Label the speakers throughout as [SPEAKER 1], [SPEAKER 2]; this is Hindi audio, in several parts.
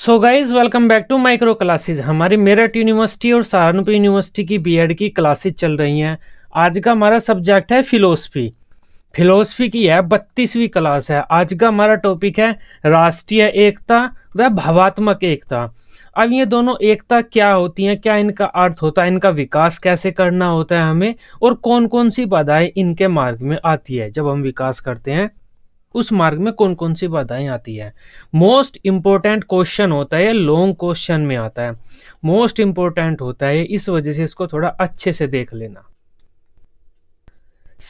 [SPEAKER 1] so guys welcome back to micro classes हमारी मेरठ यूनिवर्सिटी और सहारनपुर यूनिवर्सिटी की बीएड की क्लासेज चल रही हैं आज का हमारा सब्जेक्ट है फिलोसफी फिलोसफी की है बत्तीसवीं क्लास है आज का हमारा टॉपिक है राष्ट्रीय एकता व भावात्मक एकता अब ये दोनों एकता क्या होती हैं क्या इनका अर्थ होता है इनका विकास कैसे करना होता है हमें और कौन कौन सी बाधाएं इनके मार्ग में आती है जब हम विकास करते हैं उस मार्ग में कौन कौन सी बाधाएं आती है मोस्ट इम्पोर्टेंट क्वेश्चन होता है लॉन्ग क्वेश्चन में आता है मोस्ट इम्पोर्टेंट होता है इस वजह से इसको थोड़ा अच्छे से देख लेना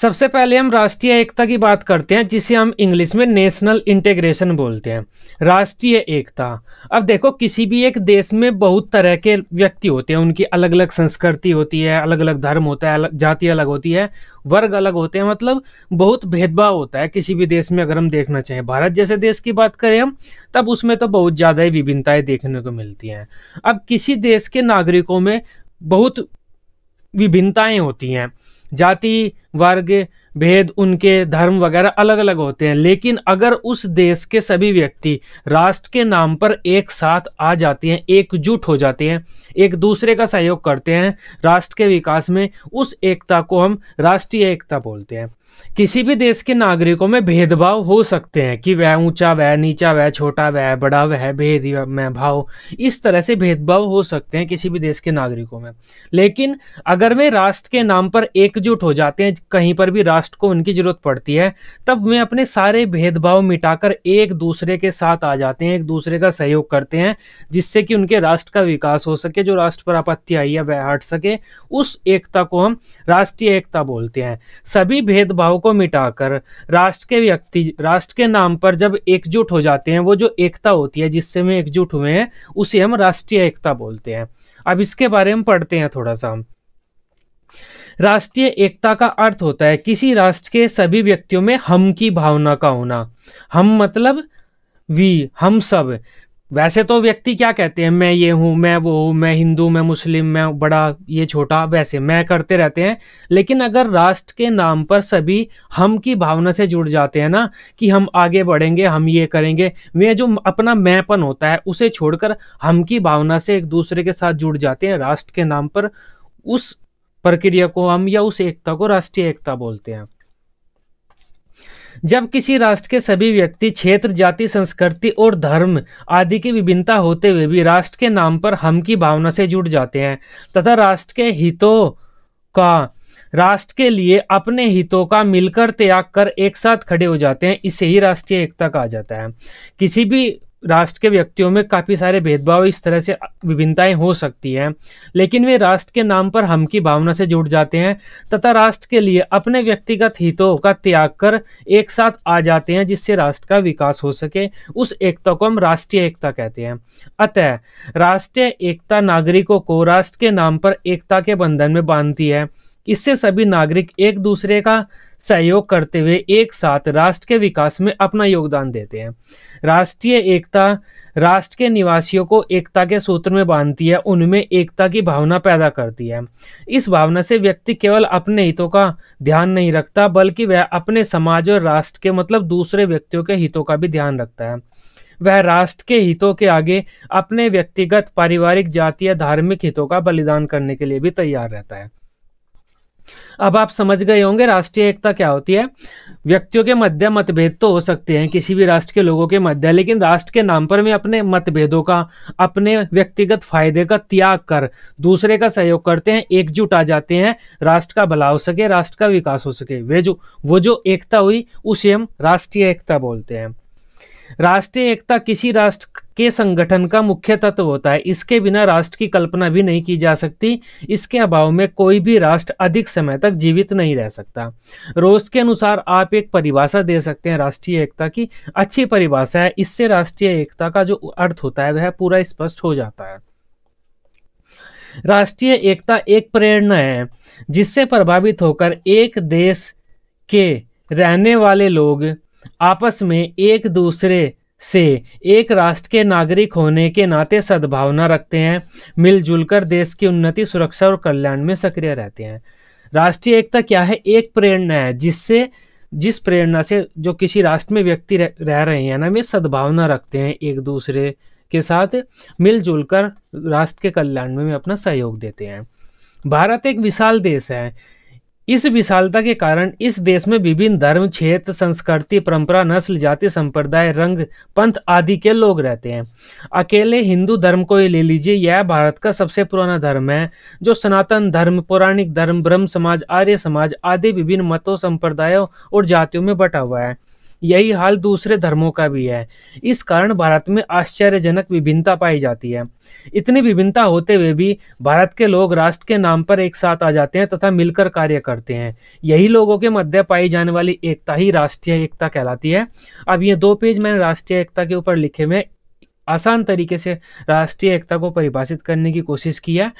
[SPEAKER 1] सबसे पहले हम राष्ट्रीय एकता की बात करते हैं जिसे हम इंग्लिश में नेशनल इंटेग्रेशन बोलते हैं राष्ट्रीय एकता अब देखो किसी भी एक देश में बहुत तरह के व्यक्ति होते हैं उनकी अलग अलग संस्कृति होती है अलग अलग धर्म होता है अलग जाति अलग होती है वर्ग अलग होते हैं मतलब बहुत भेदभाव होता है किसी भी देश में अगर हम देखना चाहें भारत जैसे देश की बात करें हम तब उसमें तो बहुत ज़्यादा ही विभिन्नताएँ देखने को मिलती हैं अब किसी देश के नागरिकों में बहुत विभिन्नताएँ होती हैं जाति वर्ग भेद उनके धर्म वगैरह अलग अलग होते हैं लेकिन अगर उस देश के सभी व्यक्ति राष्ट्र के नाम पर एक साथ आ जाते हैं एकजुट हो जाते हैं एक दूसरे का सहयोग करते हैं राष्ट्र के विकास में उस एकता को हम राष्ट्रीय एकता बोलते हैं किसी भी देश के नागरिकों में भेदभाव हो सकते हैं कि वह ऊंचा वह नीचा वह छोटा वह बड़ा वह भेद में भाव इस तरह से भेदभाव हो सकते हैं किसी भी देश के नागरिकों में लेकिन अगर वे राष्ट्र के नाम पर एकजुट हो जाते हैं कहीं पर भी राष्ट्र को उनकी जरूरत पड़ती है तब वे अपने सारे भेदभाव मिटाकर एक दूसरे के साथ आ जाते हैं एक दूसरे का सहयोग करते हैं जिससे कि उनके राष्ट्र का विकास हो सके जो राष्ट्र पर आपत्ति आई है वह हट सके उस एकता को हम राष्ट्रीय एकता बोलते हैं सभी भेदभाव भेदभाव को मिटाकर राष्ट्र के व्यक्ति राष्ट्र के नाम पर जब एकजुट हो जाते हैं वो जो एकता होती है जिससे हम एकजुट हुए हैं उसे हम राष्ट्रीय एकता बोलते हैं अब इसके बारे में पढ़ते हैं थोड़ा सा राष्ट्रीय एकता का अर्थ होता है किसी राष्ट्र के सभी व्यक्तियों में हम की भावना का होना हम मतलब वी हम सब वैसे तो व्यक्ति क्या कहते हैं मैं ये हूँ मैं वो हूँ मैं हिंदू मैं मुस्लिम मैं बड़ा ये छोटा वैसे मैं करते रहते हैं लेकिन अगर राष्ट्र के नाम पर सभी हम की भावना से जुड़ जाते हैं ना कि हम आगे बढ़ेंगे हम ये करेंगे वे जो अपना मैंपन होता है उसे छोड़कर हम की भावना से एक दूसरे के साथ जुड़ जाते हैं राष्ट्र के नाम पर उस प्रक्रिया को हम या उस एकता को राष्ट्रीय एकता बोलते हैं जब किसी राष्ट्र के सभी व्यक्ति क्षेत्र जाति संस्कृति और धर्म आदि की विभिन्नता होते हुए भी राष्ट्र के नाम पर हम की भावना से जुड़ जाते हैं तथा राष्ट्र के हितों का राष्ट्र के लिए अपने हितों का मिलकर त्याग कर एक साथ खड़े हो जाते हैं इसे ही राष्ट्रीय एकता कहा जाता है किसी भी राष्ट्र के व्यक्तियों में काफ़ी सारे भेदभाव इस तरह से विभिन्नताएं हो सकती हैं लेकिन वे राष्ट्र के नाम पर हम की भावना से जुड़ जाते हैं तथा राष्ट्र के लिए अपने व्यक्तिगत हितों का त्याग कर एक साथ आ जाते हैं जिससे राष्ट्र का विकास हो सके उस एकता को हम राष्ट्रीय एकता कहते हैं अतः राष्ट्रीय एकता नागरिकों को राष्ट्र के नाम पर एकता के बंधन में बांधती है इससे सभी नागरिक एक दूसरे का सहयोग करते हुए एक साथ राष्ट्र के विकास में अपना योगदान देते हैं राष्ट्रीय एकता राष्ट्र के निवासियों को एकता के सूत्र में बांधती है उनमें एकता की भावना पैदा करती है इस भावना से व्यक्ति केवल अपने हितों का ध्यान नहीं रखता बल्कि वह अपने समाज और राष्ट्र के मतलब दूसरे व्यक्तियों के हितों का भी ध्यान रखता है वह राष्ट्र के हितों के आगे अपने व्यक्तिगत पारिवारिक जातीय धार्मिक हितों का बलिदान करने के लिए भी तैयार रहता है अब आप समझ गए होंगे राष्ट्रीय एकता क्या होती है व्यक्तियों के मध्य मतभेद तो हो सकते हैं किसी भी राष्ट्र के लोगों के मध्य लेकिन राष्ट्र के नाम पर भी अपने मतभेदों का अपने व्यक्तिगत फायदे का त्याग कर दूसरे का सहयोग करते हैं एकजुट आ जाते हैं राष्ट्र का भला हो सके राष्ट्र का विकास हो सके वे जो वो जो एकता हुई उसे हम राष्ट्रीय एकता बोलते हैं राष्ट्रीय एकता किसी राष्ट्र के संगठन का मुख्य तत्व होता है इसके बिना राष्ट्र की कल्पना भी नहीं की जा सकती इसके अभाव में कोई भी राष्ट्र अधिक समय तक जीवित नहीं रह सकता रोज के अनुसार आप एक परिभाषा दे सकते हैं राष्ट्रीय एकता की अच्छी परिभाषा है इससे राष्ट्रीय एकता का जो अर्थ होता है वह पूरा स्पष्ट हो जाता है राष्ट्रीय एकता एक प्रेरणा है जिससे प्रभावित होकर एक देश के रहने वाले लोग आपस में एक दूसरे से एक राष्ट्र के नागरिक होने के नाते सद्भावना रखते हैं मिलजुल कर देश की उन्नति सुरक्षा और कल्याण में सक्रिय रहते हैं राष्ट्रीय एकता क्या है एक प्रेरणा है जिससे जिस प्रेरणा से जो किसी राष्ट्र में व्यक्ति रह, रह रहे हैं ना वे सद्भावना रखते हैं एक दूसरे के साथ मिलजुल कर राष्ट्र के कल्याण में अपना सहयोग देते हैं भारत एक विशाल देश है इस विशालता के कारण इस देश में विभिन्न धर्म क्षेत्र संस्कृति परंपरा नस्ल जाति संप्रदाय रंग पंथ आदि के लोग रहते हैं अकेले हिंदू धर्म को ही ले लीजिए यह भारत का सबसे पुराना धर्म है जो सनातन धर्म पौराणिक धर्म ब्रह्म समाज आर्य समाज आदि विभिन्न मतों संप्रदायों और जातियों में बटा हुआ है यही हाल दूसरे धर्मों का भी है इस कारण भारत में आश्चर्यजनक विभिन्नता पाई जाती है इतनी विभिन्नता होते हुए भी भारत के लोग राष्ट्र के नाम पर एक साथ आ जाते हैं तथा मिलकर कार्य करते हैं यही लोगों के मध्य पाई जाने वाली एकता ही राष्ट्रीय एकता कहलाती है अब ये दो पेज मैंने राष्ट्रीय एकता के ऊपर लिखे हुए आसान तरीके से राष्ट्रीय एकता को परिभाषित करने की कोशिश की है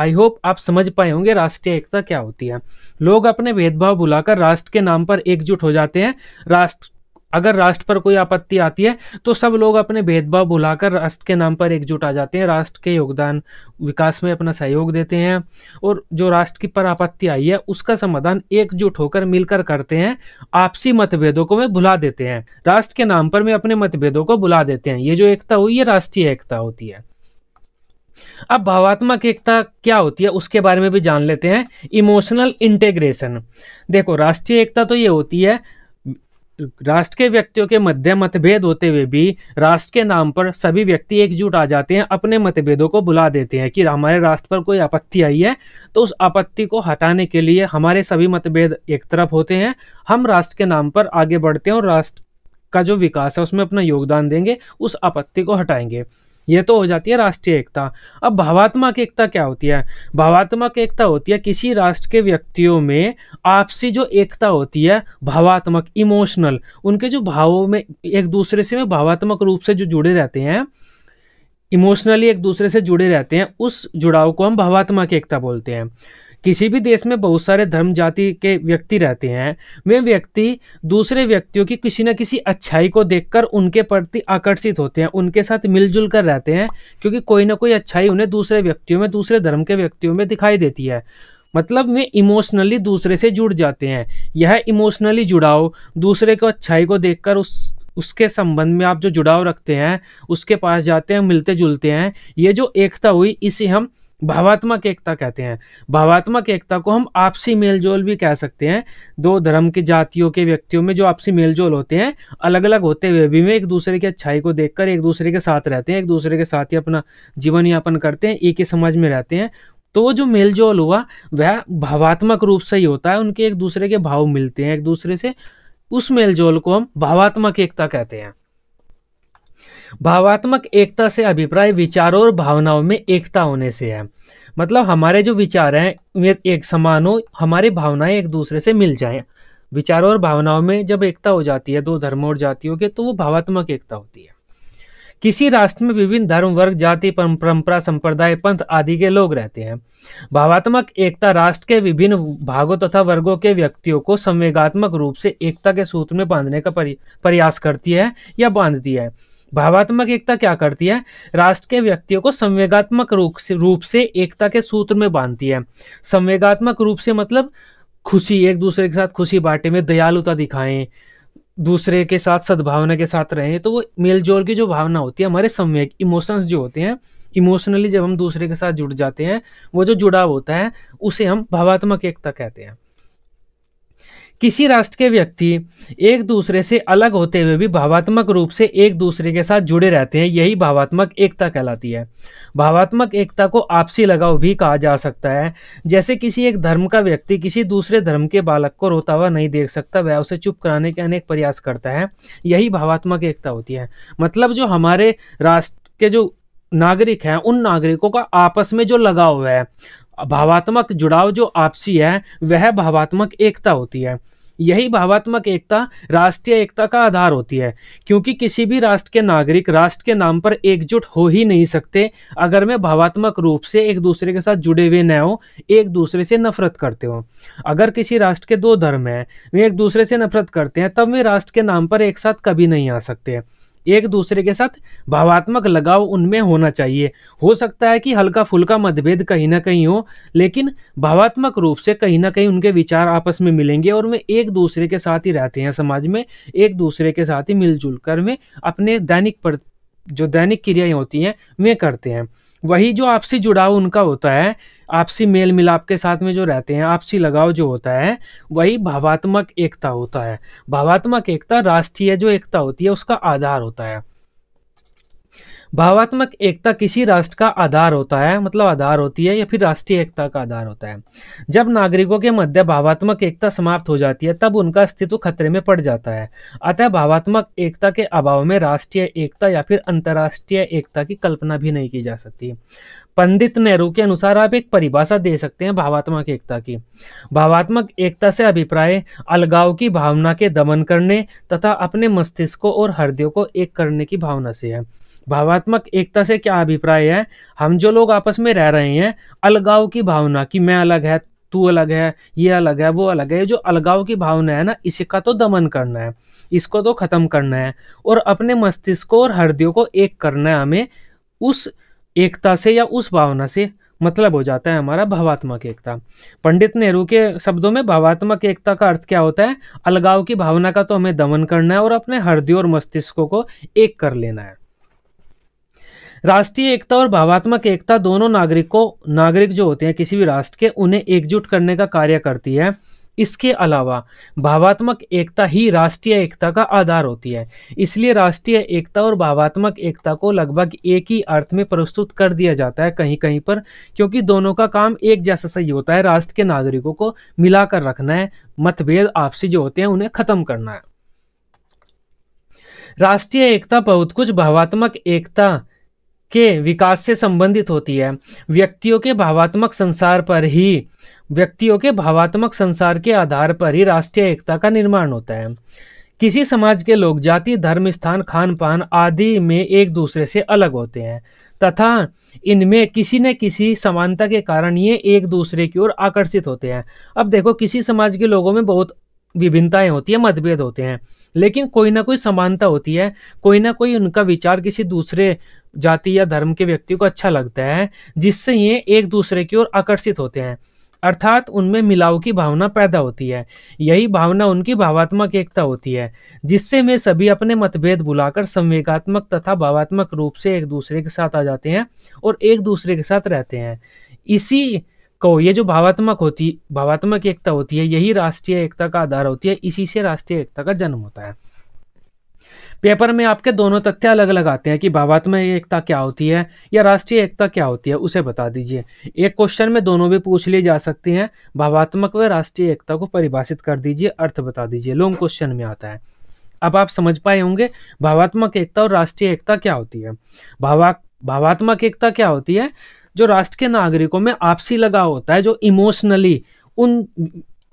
[SPEAKER 1] आई होप आप समझ पाए होंगे राष्ट्रीय एकता क्या होती है लोग अपने भेदभाव बुलाकर राष्ट्र के नाम पर एकजुट हो जाते हैं राष्ट्र अगर राष्ट्र पर कोई आपत्ति आती है तो सब लोग अपने भेदभाव भुलाकर राष्ट्र के नाम पर एकजुट आ जाते हैं राष्ट्र के योगदान विकास में अपना सहयोग देते हैं और जो राष्ट्र की पर आपत्ति आई है उसका समाधान एकजुट होकर मिलकर करते हैं आपसी मतभेदों को में भुला देते हैं राष्ट्र के नाम पर में अपने मतभेदों को भुला देते हैं ये जो एकता हुई ये राष्ट्रीय एकता होती है अब भावात्मक एकता क्या होती है उसके बारे में भी जान लेते हैं इमोशनल इंटेग्रेशन देखो राष्ट्रीय एकता तो ये होती है राष्ट्र के व्यक्तियों के मध्य मतभेद होते हुए भी राष्ट्र के नाम पर सभी व्यक्ति एकजुट आ जाते हैं अपने मतभेदों को बुला देते हैं कि हमारे राष्ट्र पर कोई आपत्ति आई है तो उस आपत्ति को हटाने के लिए हमारे सभी मतभेद एक तरफ होते हैं हम राष्ट्र के नाम पर आगे बढ़ते हैं और राष्ट्र का जो विकास है उसमें अपना योगदान देंगे उस आपत्ति को हटाएंगे ये तो हो जाती है राष्ट्रीय एकता अब भावात्मक एकता क्या होती है भावात्मक एकता होती है किसी राष्ट्र के व्यक्तियों में आपसी जो एकता होती है भावात्मक इमोशनल उनके जो भावों में एक दूसरे से में भावात्मक रूप से जो जुड़े रहते हैं इमोशनली एक दूसरे से जुड़े रहते हैं उस जुड़ाव को हम भावात्मक एकता बोलते हैं किसी भी देश में बहुत सारे धर्म जाति के व्यक्ति रहते हैं वे व्यक्ति दूसरे व्यक्तियों की किसी न किसी अच्छाई को देखकर उनके प्रति आकर्षित होते हैं उनके साथ मिलजुल कर रहते हैं क्योंकि कोई ना कोई अच्छाई उन्हें दूसरे व्यक्तियों में दूसरे धर्म के व्यक्तियों में दिखाई देती है मतलब वे इमोशनली दूसरे से जुड़ जाते हैं यह इमोशनली जुड़ाव दूसरे को अच्छाई को देखकर उस उसके संबंध में आप जो जुड़ाव रखते हैं उसके पास जाते हैं मिलते जुलते हैं ये जो एकता हुई इसे हम भावात्मक एकता कहते हैं भावात्मक एकता को हम आपसी मेलजोल भी कह सकते हैं दो धर्म के जातियों के व्यक्तियों में जो आपसी मेलजोल होते हैं अलग अलग होते हुए भी में एक दूसरे की अच्छाई को देखकर एक दूसरे के साथ रहते हैं एक दूसरे के साथ ही अपना जीवन यापन करते हैं एक ही समाज में रहते हैं तो वो जो मेलजोल हुआ वह भावात्मक रूप से ही होता है उनके एक दूसरे के भाव मिलते हैं एक दूसरे से उस मेलजोल को हम भावात्मक एकता कहते हैं भावात्मक एकता से अभिप्राय विचारों और भावनाओं में एकता होने से है मतलब हमारे जो विचार हैं वे एक समान हो हमारी भावनाएं एक दूसरे से मिल जाएं विचारों और भावनाओं में जब एकता हो जाती है दो धर्मों और जातियों के तो वो भावात्मक एकता होती है किसी राष्ट्र में विभिन्न धर्म वर्ग जाति परंपरा संप्रदाय पंथ आदि के लोग रहते हैं भावात्मक एकता राष्ट्र के विभिन्न भागों तथा वर्गों के व्यक्तियों को संवेगात्मक रूप से एकता के सूत्र में बांधने का प्रयास करती है या बांधती है भावात्मक एकता क्या करती है राष्ट्र के व्यक्तियों को संवेगात्मक रूप से रूप से एकता के सूत्र में बांधती है संवेगात्मक रूप से मतलब खुशी एक दूसरे के साथ खुशी बांटे में दयालुता दिखाएं दूसरे के साथ सद्भावना के साथ रहें तो वो मेल जोल की जो भावना होती है हमारे संवेग इमोशंस जो होते हैं इमोशनली जब हम दूसरे के साथ जुड़ जाते हैं वो जो जुड़ाव होता है उसे हम भावात्मक एकता कहते हैं किसी राष्ट्र के व्यक्ति एक दूसरे से अलग होते हुए भी भावात्मक रूप से एक दूसरे के साथ जुड़े रहते हैं यही भावात्मक एकता कहलाती है भावात्मक एकता को आपसी लगाव भी कहा जा सकता है जैसे किसी एक धर्म का व्यक्ति किसी दूसरे धर्म के बालक को रोता हुआ नहीं देख सकता वह उसे चुप कराने के अनेक प्रयास करता है यही भावात्मक एकता होती है मतलब जो हमारे राष्ट्र के जो नागरिक हैं उन नागरिकों का आपस में जो लगाव है भावात्मक जुड़ाव जो आपसी है वह भावात्मक एकता होती है यही भावात्मक एकता राष्ट्रीय एकता का आधार होती है क्योंकि किसी भी राष्ट्र के नागरिक राष्ट्र के नाम पर एकजुट हो ही नहीं सकते अगर वे भावात्मक रूप से एक दूसरे के साथ जुड़े हुए न हो एक दूसरे से नफरत करते हो अगर किसी राष्ट्र के दो धर्म हैं वे एक दूसरे से नफरत करते हैं तब वे राष्ट्र के नाम पर एक साथ कभी नहीं आ सकते एक दूसरे के साथ भावात्मक लगाव उनमें होना चाहिए हो सकता है कि हल्का फुल्का मतभेद कहीं ना कहीं हो लेकिन भावात्मक रूप से कहीं ना कहीं उनके विचार आपस में मिलेंगे और वे एक दूसरे के साथ ही रहते हैं समाज में एक दूसरे के साथ ही मिलजुल कर वे अपने दैनिक पर जो दैनिक क्रियाएं होती हैं वे करते हैं वही जो आपसी जुड़ाव उनका होता है आपसी मेल मिलाप के साथ में जो रहते हैं आपसी लगाव जो होता है वही भावात्मक एकता होता है भावात्मक एकता राष्ट्रीय जो एकता होती है उसका आधार होता है भावात्मक एकता किसी राष्ट्र का आधार होता है मतलब आधार होती है या फिर राष्ट्रीय एकता का आधार होता है जब नागरिकों के मध्य भावात्मक एकता समाप्त हो जाती है तब उनका अस्तित्व खतरे में पड़ जाता है अतः भावात्मक एकता के अभाव में राष्ट्रीय एकता या फिर अंतर्राष्ट्रीय एकता की कल्पना भी नहीं की जा सकती पंडित नेहरू के अनुसार आप एक परिभाषा दे सकते हैं भावात्मक एकता की भावात्मक एकता से अभिप्राय अलगाव की भावना के दमन करने तथा अपने मस्तिष्कों और हृदयों को एक करने की भावना से है भावात्मक एकता से क्या अभिप्राय है हम जो लोग आपस में रह रहे हैं अलगाव की भावना कि मैं अलग है तू अलग है ये अलग है वो अलग है जो अलगाव की भावना है ना इसका तो दमन करना है इसको तो खत्म करना है और अपने मस्तिष्कों और हृदयों को एक करना है हमें उस एकता से या उस भावना से मतलब हो जाता है हमारा भावात्मक एकता पंडित नेहरू के शब्दों में भावात्मक एकता का अर्थ क्या होता है अलगाव की भावना का तो हमें दमन करना है और अपने हृदय और मस्तिष्कों को एक कर लेना है राष्ट्रीय एकता और भावात्मक एकता दोनों नागरिकों नागरिक जो होते हैं किसी भी राष्ट्र के उन्हें एकजुट करने का कार्य करती है इसके अलावा भावात्मक एकता ही राष्ट्रीय एकता का आधार होती है इसलिए राष्ट्रीय एकता और भावात्मक एकता को लगभग एक ही अर्थ में प्रस्तुत कर दिया जाता है कहीं कहीं पर क्योंकि दोनों का काम एक जैसा सही होता है राष्ट्र के नागरिकों को मिलाकर रखना है मतभेद आपसी जो होते हैं उन्हें खत्म करना है राष्ट्रीय एकता बहुत कुछ भावात्मक एकता के विकास से संबंधित होती है व्यक्तियों के भावात्मक संसार पर ही व्यक्तियों के भावात्मक संसार के आधार पर ही राष्ट्रीय एकता का निर्माण होता है किसी समाज के लोग जाति धर्म स्थान खान पान आदि में एक दूसरे से अलग होते हैं तथा इनमें किसी न किसी समानता के कारण ये एक दूसरे की ओर आकर्षित होते हैं अब देखो किसी समाज के लोगों में बहुत विभिन्नताएं होती है मतभेद होते हैं लेकिन कोई ना कोई समानता होती है कोई ना कोई उनका विचार किसी दूसरे जाति या धर्म के व्यक्ति को अच्छा लगता है जिससे ये एक दूसरे की ओर आकर्षित होते हैं अर्थात उनमें मिलाव की भावना पैदा होती है यही भावना उनकी भावात्मक एकता होती है जिससे वे सभी अपने मतभेद बुलाकर संवेगात्मक तथा भावात्मक रूप से एक दूसरे के साथ आ जाते हैं और एक दूसरे के साथ रहते हैं इसी कहो ये जो भावात्मक होती भावात्मक एकता होती है यही राष्ट्रीय एकता का आधार होती है इसी से राष्ट्रीय एकता का जन्म होता है पेपर में आपके दोनों तथ्य अलग अलग आते हैं कि भावात्मक एकता क्या होती है या राष्ट्रीय एकता क्या होती है उसे बता दीजिए एक क्वेश्चन में दोनों भी पूछ लिए जा सकते हैं भावात्मक व राष्ट्रीय एकता को परिभाषित कर दीजिए अर्थ बता दीजिए लॉन्ग क्वेश्चन में आता है अब आप समझ पाए होंगे भावात्मक एकता और राष्ट्रीय एकता क्या होती है भावा भावात्मक एकता क्या होती है जो राष्ट्र के नागरिकों में आपसी लगाव होता है जो इमोशनली उन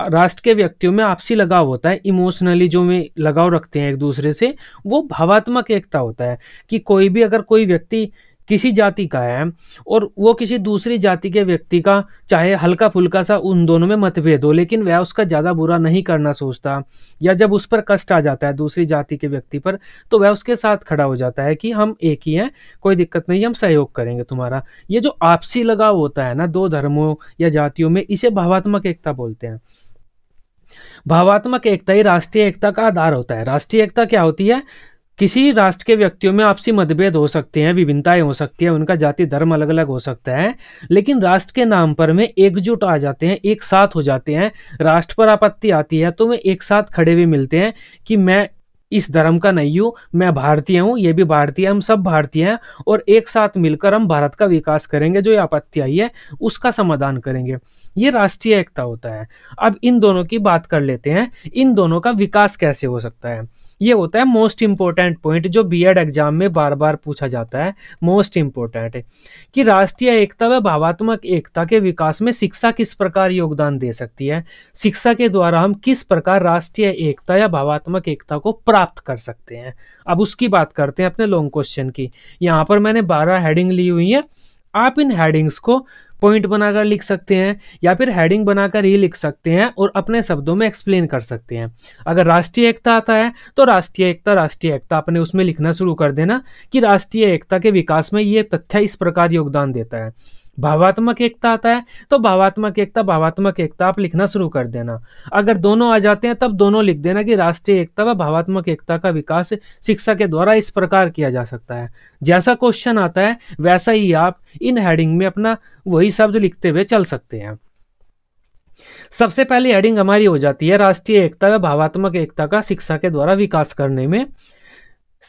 [SPEAKER 1] राष्ट्र के व्यक्तियों में आपसी लगाव होता है इमोशनली जो में लगाव रखते हैं एक दूसरे से वो भावात्मक एकता होता है कि कोई भी अगर कोई व्यक्ति किसी जाति का है और वो किसी दूसरी जाति के व्यक्ति का चाहे हल्का फुल्का सा उन दोनों में मतभेद हो लेकिन वह उसका ज़्यादा बुरा नहीं करना सोचता या जब उस पर कष्ट आ जाता है दूसरी जाति के व्यक्ति पर तो वह उसके साथ खड़ा हो जाता है कि हम एक ही हैं कोई दिक्कत नहीं हम सहयोग करेंगे तुम्हारा ये जो आपसी लगाव होता है ना दो धर्मों या जातियों में इसे भावात्मक एकता बोलते हैं भावात्मक एकता ही राष्ट्रीय एकता का आधार होता है राष्ट्रीय एकता क्या होती है किसी राष्ट्र के व्यक्तियों में आपसी मतभेद हो सकते हैं विभिन्नताएं हो सकती है उनका जाति धर्म अलग अलग हो सकता है लेकिन राष्ट्र के नाम पर में एकजुट आ जाते हैं एक साथ हो जाते हैं राष्ट्र पर आपत्ति आती है तो वे एक साथ खड़े हुए मिलते हैं कि मैं इस धर्म का नहीं हूँ मैं भारतीय हूँ ये भी भारतीय हम सब भारतीय हैं और एक साथ मिलकर हम भारत का विकास करेंगे जो ये आपत्ति आई है उसका समाधान करेंगे ये राष्ट्रीय एकता होता है अब इन दोनों की बात कर लेते हैं इन दोनों का विकास कैसे हो सकता है ये होता है मोस्ट इम्पोर्टेंट पॉइंट जो बीएड एग्जाम में बार बार पूछा जाता है मोस्ट इम्पोर्टेंट कि राष्ट्रीय एकता व भावात्मक एकता के विकास में शिक्षा किस प्रकार योगदान दे सकती है शिक्षा के द्वारा हम किस प्रकार राष्ट्रीय एकता या भावात्मक एकता को प्राप्त कर सकते हैं अब उसकी बात करते हैं अपने लॉन्ग क्वेश्चन की यहाँ पर मैंने बारह हेडिंग ली हुई है आप इन हेडिंग्स को पॉइंट बनाकर लिख सकते हैं या फिर हेडिंग बनाकर ही लिख सकते हैं और अपने शब्दों में एक्सप्लेन कर सकते हैं अगर राष्ट्रीय एकता आता है तो राष्ट्रीय एकता राष्ट्रीय एकता अपने उसमें लिखना शुरू कर देना कि राष्ट्रीय एकता के विकास में ये तथ्य इस प्रकार योगदान देता है भावात्मक एकता आता है तो भावात्मक एकता भावात्मक एकता आप लिखना शुरू कर देना अगर दोनों आ जाते हैं तब दोनों लिख देना कि राष्ट्रीय एकता व भावात्मक एकता का विकास शिक्षा के द्वारा इस प्रकार किया जा सकता है जैसा क्वेश्चन आता है वैसा ही आप इन हेडिंग में अपना वही शब्द लिखते हुए चल सकते हैं सबसे पहली हेडिंग हमारी हो जाती है राष्ट्रीय एकता व भावात्मक एकता का शिक्षा के द्वारा विकास करने में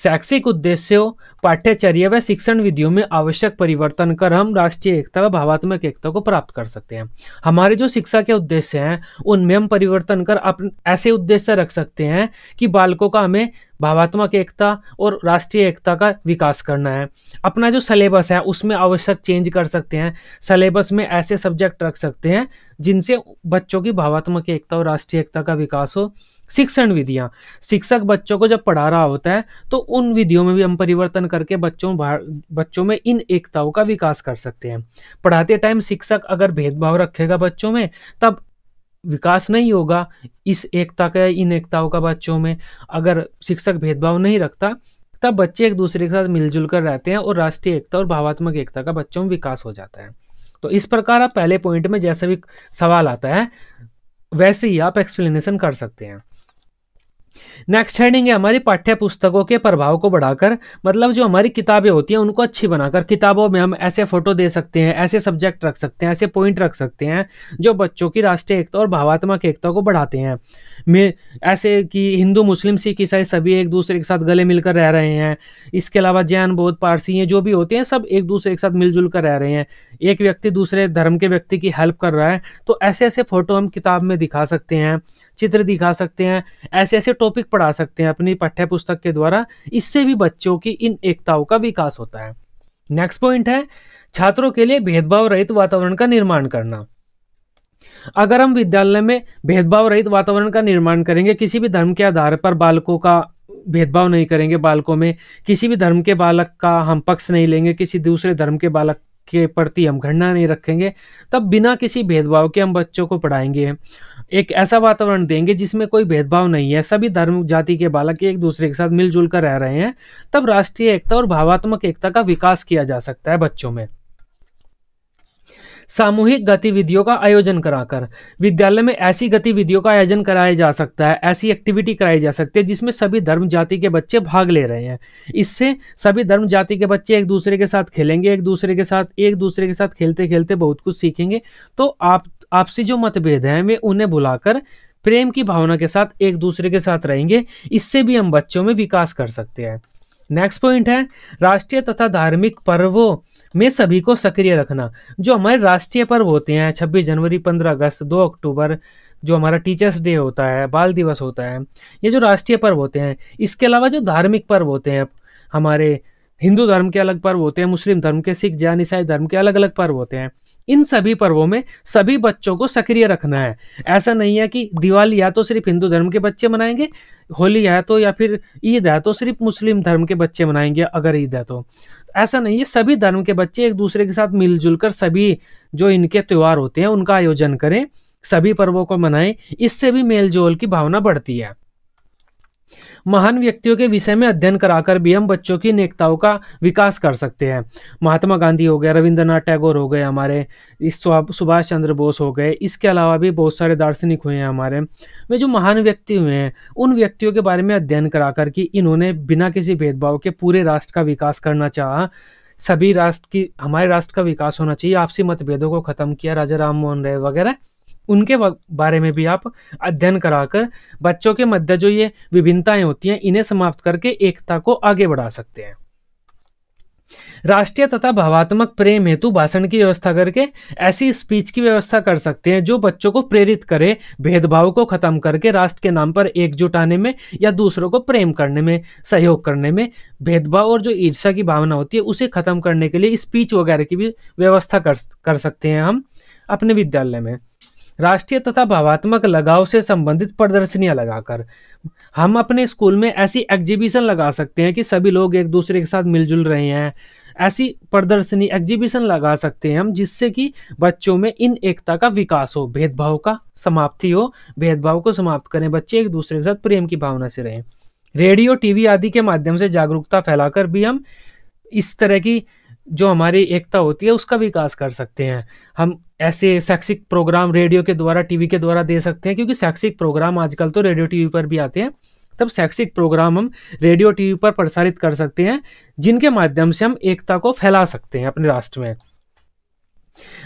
[SPEAKER 1] शैक्षिक उद्देश्यों पाठ्यचर्य व शिक्षण विधियों में आवश्यक परिवर्तन कर हम राष्ट्रीय एकता व भावात्मक एकता को प्राप्त कर सकते हैं हमारे जो शिक्षा के उद्देश्य हैं उनमें हम परिवर्तन कर अपने ऐसे उद्देश्य रख सकते हैं कि बालकों का हमें भावात्मक एकता और राष्ट्रीय एकता का विकास करना है अपना जो सलेबस है उसमें आवश्यक चेंज कर सकते हैं सलेबस में ऐसे सब्जेक्ट रख सकते हैं जिनसे बच्चों की भावात्मक एकता और राष्ट्रीय एकता का विकास हो शिक्षण विधियाँ शिक्षक बच्चों को जब पढ़ा रहा होता है तो उन विधियों में भी हम परिवर्तन करके बच्चों बच्चों में इन एकताओं का विकास कर सकते हैं पढ़ाते टाइम शिक्षक अगर भेदभाव रखेगा बच्चों में तब विकास नहीं होगा इस एकता का इन एकताओं का बच्चों में अगर शिक्षक भेदभाव नहीं रखता तब बच्चे एक दूसरे के साथ मिलजुल कर रहते हैं और राष्ट्रीय एकता और भावात्मक एकता का बच्चों में विकास हो जाता है तो इस प्रकार आप पहले पॉइंट में जैसे भी सवाल आता है वैसे ही आप एक्सप्लेनेशन कर सकते हैं नेक्स्ट हेडिंग है हमारी पाठ्य पुस्तकों के प्रभाव को बढ़ाकर मतलब जो हमारी किताबें होती हैं उनको अच्छी बनाकर किताबों में हम ऐसे फोटो दे सकते हैं ऐसे सब्जेक्ट रख सकते हैं ऐसे पॉइंट रख सकते हैं जो बच्चों की राष्ट्रीय एकता और भावात्मक एकता को बढ़ाते हैं में ऐसे कि हिंदू मुस्लिम सिख ईसाई सभी एक दूसरे के साथ गले मिलकर रह रहे हैं इसके अलावा जैन बौद्ध पारसी हैं जो भी होते हैं सब एक दूसरे के साथ मिलजुल कर रह रहे हैं एक व्यक्ति दूसरे धर्म के व्यक्ति की हेल्प कर रहा है तो ऐसे ऐसे फोटो हम किताब में दिखा सकते हैं चित्र दिखा सकते हैं ऐसे ऐसे टॉपिक पढ़ा सकते हैं अपनी पाठ्य पुस्तक के द्वारा इससे भी बच्चों की इन एकताओं का विकास होता है नेक्स्ट पॉइंट है छात्रों के लिए भेदभाव रहित वातावरण का निर्माण करना अगर हम विद्यालय में भेदभाव रहित वातावरण का निर्माण करेंगे किसी भी धर्म के आधार पर बालकों का भेदभाव नहीं करेंगे बालकों में किसी भी धर्म के बालक का हम पक्ष नहीं लेंगे किसी दूसरे धर्म के बालक के प्रति हम घृणा नहीं रखेंगे तब बिना किसी भेदभाव के हम बच्चों को पढ़ाएंगे एक ऐसा वातावरण देंगे जिसमें कोई भेदभाव नहीं है सभी धर्म जाति के बालक एक दूसरे के साथ मिलजुल कर रह रहे हैं तब राष्ट्रीय एकता और भावात्मक एकता का विकास किया जा सकता है बच्चों में सामूहिक गतिविधियों का आयोजन कराकर विद्यालय में ऐसी गतिविधियों का आयोजन कराया जा सकता है ऐसी एक्टिविटी कराई जा सकती है जिसमें सभी धर्म जाति के बच्चे भाग ले रहे हैं इससे सभी धर्म जाति के बच्चे एक दूसरे के साथ खेलेंगे एक दूसरे के साथ एक दूसरे के साथ खेलते खेलते बहुत कुछ सीखेंगे तो आप आपसी जो मतभेद हैं वे उन्हें भुलाकर प्रेम की भावना के साथ एक दूसरे के साथ रहेंगे इससे भी हम बच्चों में विकास कर सकते हैं नेक्स्ट पॉइंट है राष्ट्रीय तथा धार्मिक पर्वों में सभी को सक्रिय रखना जो हमारे राष्ट्रीय पर्व होते हैं छब्बीस जनवरी पंद्रह अगस्त दो अक्टूबर जो हमारा टीचर्स डे होता है बाल दिवस होता है ये जो राष्ट्रीय पर्व होते हैं इसके अलावा जो धार्मिक पर्व होते हैं हमारे हिंदू धर्म के अलग पर्व होते हैं मुस्लिम धर्म के सिख जैन ईसाई धर्म के अलग अलग पर्व होते हैं इन सभी पर्वों में सभी बच्चों को सक्रिय रखना है ऐसा नहीं है कि दिवाली या तो सिर्फ हिंदू धर्म के बच्चे मनाएंगे होली है तो या फिर ईद है तो सिर्फ मुस्लिम धर्म के बच्चे मनाएंगे अगर ईद है तो ऐसा नहीं है सभी धर्म के बच्चे एक दूसरे के साथ मिलजुल कर सभी जो इनके त्यौहार होते हैं उनका आयोजन करें सभी पर्वों को मनाएं इससे भी मेलजोल की भावना बढ़ती है महान व्यक्तियों के विषय में अध्ययन कराकर भी हम बच्चों की नेकताओं का विकास कर सकते हैं महात्मा गांधी हो गए रविंद्रनाथ टैगोर हो गए हमारे इस सुभाष चंद्र बोस हो गए इसके अलावा भी बहुत सारे दार्शनिक हुए हैं हमारे वे जो महान व्यक्ति हुए हैं उन व्यक्तियों के बारे में अध्ययन कराकर कि इन्होंने बिना किसी भेदभाव के पूरे राष्ट्र का विकास करना चाहा सभी राष्ट्र की हमारे राष्ट्र का विकास होना चाहिए आपसी मतभेदों को खत्म किया राजा राम मोहन राय वगैरह उनके बारे में भी आप अध्ययन कराकर बच्चों के मध्य जो ये विभिन्नताएं होती हैं इन्हें समाप्त करके एकता को आगे बढ़ा सकते हैं राष्ट्रीय तथा भावात्मक प्रेम हेतु भाषण की व्यवस्था करके ऐसी स्पीच की व्यवस्था कर सकते हैं जो बच्चों को प्रेरित करे भेदभाव को खत्म करके राष्ट्र के नाम पर एकजुट आने में या दूसरों को प्रेम करने में सहयोग करने में भेदभाव और जो ईर्षा की भावना होती है उसे खत्म करने के लिए स्पीच वगैरह की भी व्यवस्था कर कर सकते हैं हम अपने विद्यालय में राष्ट्रीय तथा भावात्मक लगाव से संबंधित प्रदर्शनियां लगाकर हम अपने स्कूल में ऐसी एग्जीबिशन लगा सकते हैं कि सभी लोग एक दूसरे के साथ मिलजुल रहे हैं ऐसी प्रदर्शनी एग्जीबिशन लगा सकते हैं हम जिससे कि बच्चों में इन एकता का विकास हो भेदभाव का समाप्ति हो भेदभाव को समाप्त करें बच्चे एक दूसरे के साथ प्रेम की भावना से रहें रेडियो टीवी आदि के माध्यम से जागरूकता फैलाकर भी हम इस तरह की जो हमारी एकता होती है उसका विकास कर सकते हैं हम ऐसे शैक्षिक प्रोग्राम रेडियो के द्वारा टीवी के द्वारा दे सकते हैं क्योंकि शैक्षिक प्रोग्राम आजकल तो रेडियो टीवी पर भी आते हैं तब शैक्षिक प्रोग्राम हम रेडियो टीवी पर प्रसारित कर सकते हैं जिनके माध्यम से हम एकता को फैला सकते हैं अपने राष्ट्र में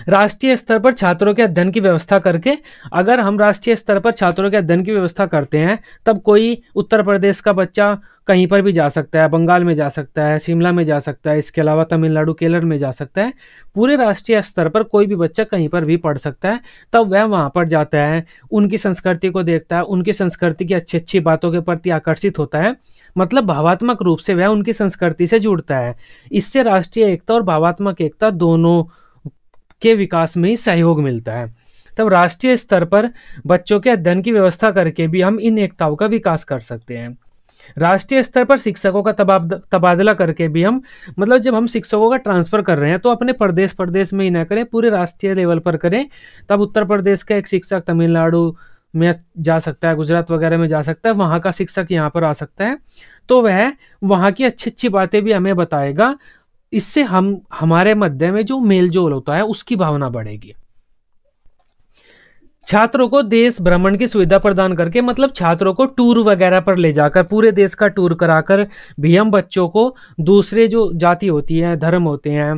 [SPEAKER 1] राष्ट्रीय स्तर पर छात्रों के अध्ययन की व्यवस्था करके अगर हम राष्ट्रीय स्तर पर छात्रों के अध्ययन की व्यवस्था करते हैं तब कोई उत्तर प्रदेश का बच्चा कहीं पर भी जा सकता है बंगाल में जा सकता है शिमला में जा सकता है इसके अलावा तमिलनाडु केरल में जा सकता है पूरे राष्ट्रीय स्तर पर कोई भी बच्चा कहीं पर भी पढ़ सकता है तब वह वहाँ पर जाता है उनकी संस्कृति को देखता है उनकी संस्कृति की अच्छी अच्छी बातों के प्रति आकर्षित होता है मतलब भावात्मक रूप से वह उनकी संस्कृति से जुड़ता है इससे राष्ट्रीय एकता और भावात्मक एकता दोनों के विकास में ही सहयोग मिलता है तब राष्ट्रीय स्तर पर बच्चों के अध्ययन की व्यवस्था करके भी हम इन एकताओं का विकास कर सकते हैं राष्ट्रीय स्तर पर शिक्षकों का तबादला करके भी हम मतलब जब हम शिक्षकों का ट्रांसफ़र कर रहे हैं तो अपने प्रदेश प्रदेश में ही ना करें पूरे राष्ट्रीय लेवल पर करें तब उत्तर प्रदेश का एक शिक्षक तमिलनाडु में जा सकता है गुजरात वगैरह में जा सकता है वहाँ का शिक्षक यहाँ पर आ सकता है तो वह वहाँ की अच्छी अच्छी बातें भी हमें बताएगा इससे हम हमारे मध्य में जो मेल जोल होता है उसकी भावना बढ़ेगी छात्रों को देश भ्रमण की सुविधा प्रदान करके मतलब छात्रों को टूर वगैरह पर ले जाकर पूरे देश का टूर कराकर भी हम बच्चों को दूसरे जो जाति होती है धर्म होते हैं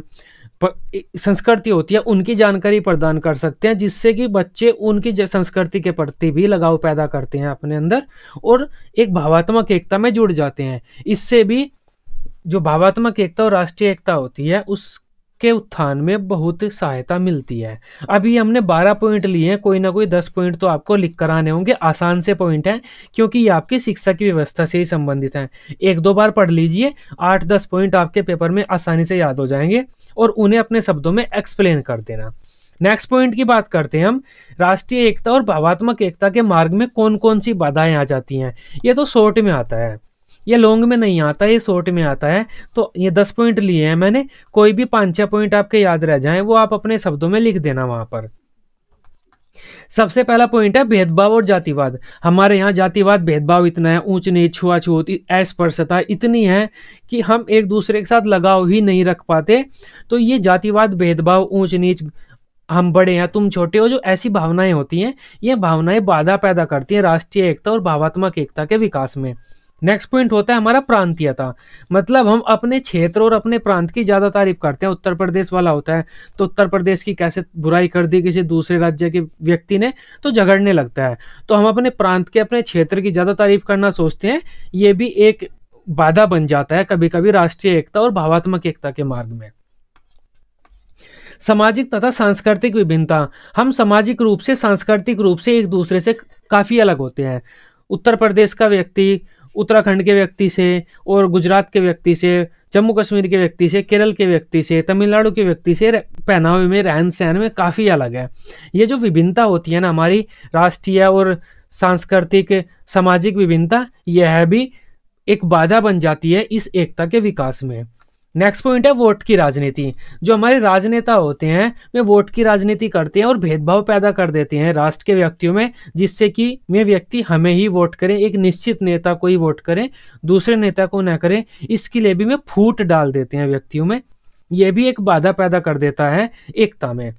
[SPEAKER 1] संस्कृति होती है उनकी जानकारी प्रदान कर सकते हैं जिससे कि बच्चे उनकी संस्कृति के प्रति भी लगाव पैदा करते हैं अपने अंदर और एक भावात्मक एकता में जुड़ जाते हैं इससे भी जो भावात्मक एकता और राष्ट्रीय एकता होती है उस के उत्थान में बहुत सहायता मिलती है अभी हमने 12 पॉइंट लिए हैं कोई ना कोई 10 पॉइंट तो आपको लिख कर आने होंगे आसान से पॉइंट हैं क्योंकि ये आपकी शिक्षा की व्यवस्था से ही संबंधित हैं एक दो बार पढ़ लीजिए आठ दस पॉइंट आपके पेपर में आसानी से याद हो जाएंगे और उन्हें अपने शब्दों में एक्सप्लेन कर देना नेक्स्ट पॉइंट की बात करते हैं हम राष्ट्रीय एकता और भावात्मक एकता के मार्ग में कौन कौन सी बाधाएं आ जाती हैं ये तो शॉर्ट में आता है ये लॉन्ग में नहीं आता ये शॉर्ट में आता है तो ये दस पॉइंट लिए हैं मैंने कोई भी पाँच छः पॉइंट आपके याद रह जाएं वो आप अपने शब्दों में लिख देना वहाँ पर सबसे पहला पॉइंट है भेदभाव और जातिवाद हमारे यहाँ जातिवाद भेदभाव इतना है ऊंच नीच छुआछूत अस्पर्शता इतनी है कि हम एक दूसरे के साथ लगाव ही नहीं रख पाते तो ये जातिवाद भेदभाव ऊंच नीच हम बड़े हैं तुम छोटे हो जो ऐसी भावनाएं होती हैं ये भावनाएं बाधा पैदा करती हैं राष्ट्रीय एकता और भावात्मक एकता के विकास में नेक्स्ट पॉइंट होता है हमारा प्रांतीयता मतलब हम अपने क्षेत्र और अपने प्रांत की ज़्यादा तारीफ करते हैं उत्तर प्रदेश वाला होता है तो उत्तर प्रदेश की कैसे बुराई कर दी किसी दूसरे राज्य के व्यक्ति ने तो झगड़ने लगता है तो हम अपने प्रांत के अपने क्षेत्र की ज़्यादा तारीफ करना सोचते हैं ये भी एक बाधा बन जाता है कभी कभी राष्ट्रीय एकता और भावात्मक एकता के मार्ग में सामाजिक तथा सांस्कृतिक विभिन्नता हम सामाजिक रूप से सांस्कृतिक रूप से एक दूसरे से काफ़ी अलग होते हैं उत्तर प्रदेश का व्यक्ति उत्तराखंड के व्यक्ति से और गुजरात के व्यक्ति से जम्मू कश्मीर के व्यक्ति से केरल के व्यक्ति से तमिलनाडु के व्यक्ति से पहनावे में रहन सहन में काफ़ी अलग है ये जो विभिन्नता होती है ना हमारी राष्ट्रीय और सांस्कृतिक सामाजिक विभिन्नता यह भी एक बाधा बन जाती है इस एकता के विकास में नेक्स्ट पॉइंट है वोट की राजनीति जो हमारे राजनेता होते हैं वे वोट की राजनीति करते हैं और भेदभाव पैदा कर देते हैं राष्ट्र के व्यक्तियों में जिससे कि वे व्यक्ति हमें ही वोट करें एक निश्चित नेता को ही वोट करें दूसरे नेता को ना करें इसके लिए भी वे फूट डाल देते हैं व्यक्तियों में यह भी एक बाधा पैदा कर देता है एकता में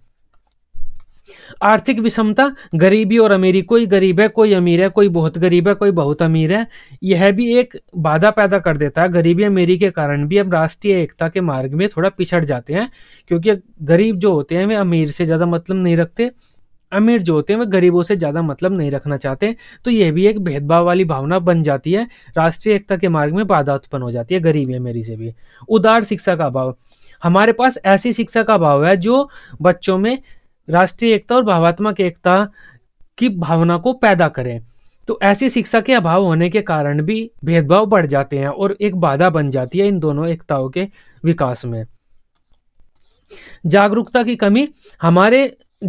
[SPEAKER 1] आर्थिक विषमता गरीबी और अमीरी कोई गरीब है कोई अमीर है कोई बहुत गरीब है कोई बहुत अमीर है यह भी एक बाधा पैदा कर देता है गरीबी अमीरी के कारण भी हम राष्ट्रीय एकता के मार्ग में थोड़ा पिछड़ जाते हैं क्योंकि गरीब जो होते हैं वे अमीर से ज़्यादा मतलब नहीं रखते अमीर जो होते हैं वे गरीबों से ज़्यादा मतलब नहीं रखना चाहते तो यह भी एक भेदभाव वाली भावना बन जाती है राष्ट्रीय एकता के मार्ग में बाधा उत्पन्न हो जाती है गरीबी अमीरी से भी उदार शिक्षा का अभाव हमारे पास ऐसी शिक्षा का अभाव है जो बच्चों में राष्ट्रीय एकता और भावात्मक एकता की भावना को पैदा करें तो ऐसी शिक्षा के अभाव होने के कारण भी भेदभाव बढ़ जाते हैं और एक बाधा बन जाती है इन दोनों एकताओं के विकास में जागरूकता की कमी हमारे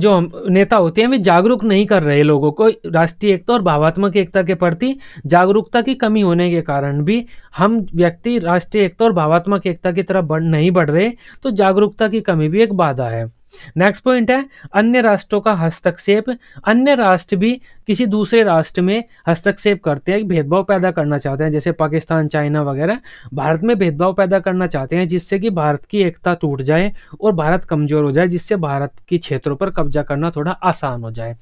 [SPEAKER 1] जो नेता होते हैं वे जागरूक नहीं कर रहे लोगों को राष्ट्रीय एकता और भावात्मक एकता के प्रति जागरूकता की कमी होने के कारण भी हम व्यक्ति राष्ट्रीय एकता और भावात्मक एकता की तरफ बढ़ नहीं बढ़ रहे तो जागरूकता की कमी भी एक बाधा है नेक्स्ट पॉइंट है अन्य राष्ट्रों का हस्तक्षेप अन्य राष्ट्र भी किसी दूसरे राष्ट्र में हस्तक्षेप करते हैं भेदभाव पैदा करना चाहते हैं जैसे पाकिस्तान चाइना वगैरह भारत में भेदभाव पैदा करना चाहते हैं जिससे कि भारत की एकता टूट जाए और भारत कमजोर हो जाए जिससे भारत के क्षेत्रों पर कब्जा करना थोड़ा आसान हो जाए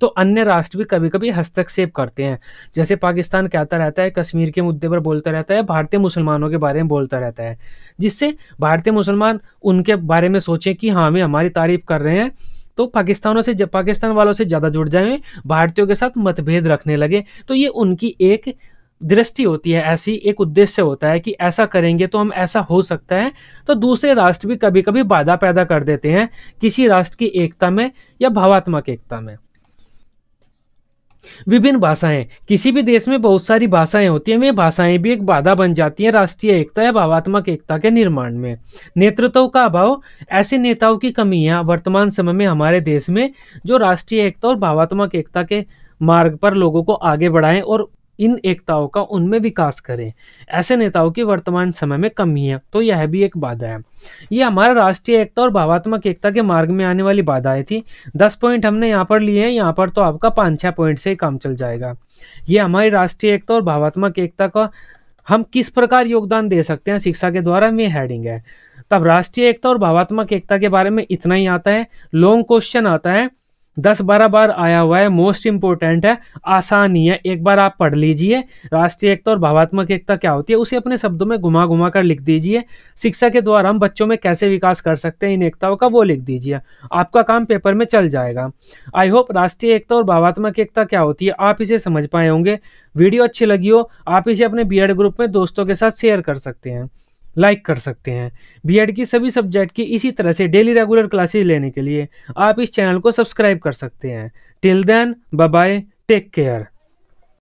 [SPEAKER 1] तो अन्य राष्ट्र भी कभी कभी हस्तक्षेप करते हैं जैसे पाकिस्तान कहता रहता है कश्मीर के मुद्दे पर बोलता रहता है भारतीय मुसलमानों के बारे में बोलता रहता है जिससे भारतीय मुसलमान उनके बारे में सोचें कि हाँ हमें हमारी तारीफ कर रहे हैं तो पाकिस्तानों से पाकिस्तान वालों से ज़्यादा जुड़ जाएं भारतीयों के साथ मतभेद रखने लगे तो ये उनकी एक दृष्टि होती है ऐसी एक उद्देश्य होता है कि ऐसा करेंगे तो हम ऐसा हो सकता है तो दूसरे राष्ट्र भी कभी कभी बाधा पैदा कर देते हैं किसी राष्ट्र की एकता में या भावात्मक एकता में विभिन्न भाषाएं किसी भी देश में बहुत सारी भाषाएं होती हैं वे भाषाएं भी एक बाधा बन जाती हैं राष्ट्रीय एकता या भावात्मक एकता के निर्माण में नेतृत्व का अभाव ऐसे नेताओं की कमी है वर्तमान समय में हमारे देश में जो राष्ट्रीय एकता और भावात्मक एकता के मार्ग पर लोगों को आगे बढ़ाएं और इन एकताओं का उनमें विकास करें ऐसे नेताओं की वर्तमान समय में कमी है तो यह भी एक बाधा है ये हमारा राष्ट्रीय एकता और भावात्मक एकता के मार्ग में आने वाली बाधाएं थी दस पॉइंट हमने यहाँ पर लिए हैं यहाँ पर तो आपका पाँच छः पॉइंट से ही काम चल जाएगा ये हमारी राष्ट्रीय एकता और भावात्मक एकता का हम किस प्रकार योगदान दे सकते हैं शिक्षा के द्वारा में हेडिंग है तब राष्ट्रीय एकता और भावात्मक एकता के बारे में इतना ही आता है लॉन्ग क्वेश्चन आता है दस बारह बार आया हुआ है मोस्ट इम्पोर्टेंट है आसान ही है एक बार आप पढ़ लीजिए राष्ट्रीय एकता और भावात्मक एकता क्या होती है उसे अपने शब्दों में घुमा घुमा कर लिख दीजिए शिक्षा के द्वारा हम बच्चों में कैसे विकास कर सकते हैं इन एकताओं का वो लिख दीजिए आपका काम पेपर में चल जाएगा आई होप राष्ट्रीय एकता और भावात्मक एकता क्या होती है आप इसे समझ पाए होंगे वीडियो अच्छी लगी हो आप इसे अपने बी ग्रुप में दोस्तों के साथ शेयर कर सकते हैं लाइक कर सकते हैं बीएड e की सभी सब्जेक्ट की इसी तरह से डेली रेगुलर क्लासेज लेने के लिए आप इस चैनल को सब्सक्राइब कर सकते हैं till then bye take care